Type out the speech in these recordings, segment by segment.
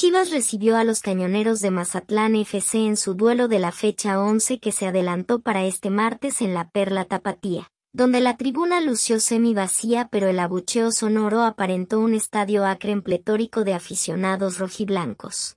Chivas recibió a los cañoneros de Mazatlán FC en su duelo de la fecha 11 que se adelantó para este martes en la Perla Tapatía, donde la tribuna lució semi vacía pero el abucheo sonoro aparentó un estadio acre pletórico de aficionados rojiblancos.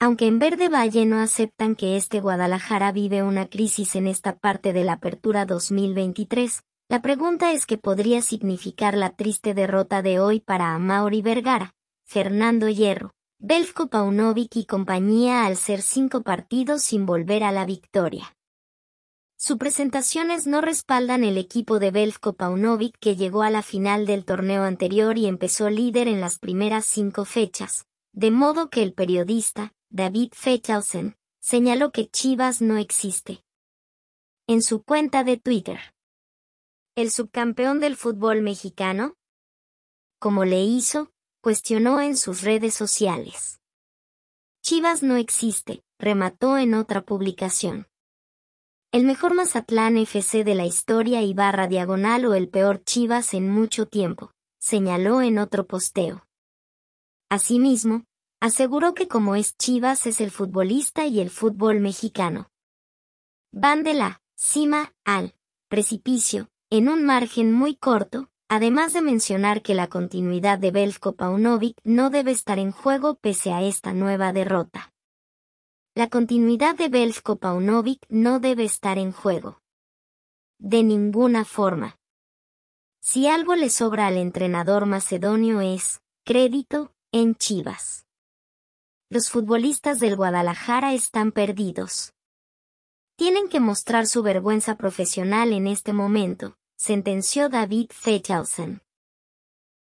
Aunque en Verde Valle no aceptan que este Guadalajara vive una crisis en esta parte de la apertura 2023, la pregunta es qué podría significar la triste derrota de hoy para Amauri Vergara, Fernando Hierro, Belfko Paunovic y compañía al ser cinco partidos sin volver a la victoria. Sus presentaciones no respaldan el equipo de Belfko Paunovic que llegó a la final del torneo anterior y empezó líder en las primeras cinco fechas, de modo que el periodista, David Fechausen, señaló que Chivas no existe. En su cuenta de Twitter. El subcampeón del fútbol mexicano, como le hizo, cuestionó en sus redes sociales. Chivas no existe, remató en otra publicación. El mejor Mazatlán FC de la historia y barra diagonal o el peor Chivas en mucho tiempo, señaló en otro posteo. Asimismo, aseguró que como es Chivas es el futbolista y el fútbol mexicano. Van de la cima al precipicio, en un margen muy corto, además de mencionar que la continuidad de Belko Paunovic no debe estar en juego pese a esta nueva derrota. La continuidad de Belko Paunovic no debe estar en juego. De ninguna forma. Si algo le sobra al entrenador macedonio es crédito en Chivas. Los futbolistas del Guadalajara están perdidos. Tienen que mostrar su vergüenza profesional en este momento, sentenció David Feitelson.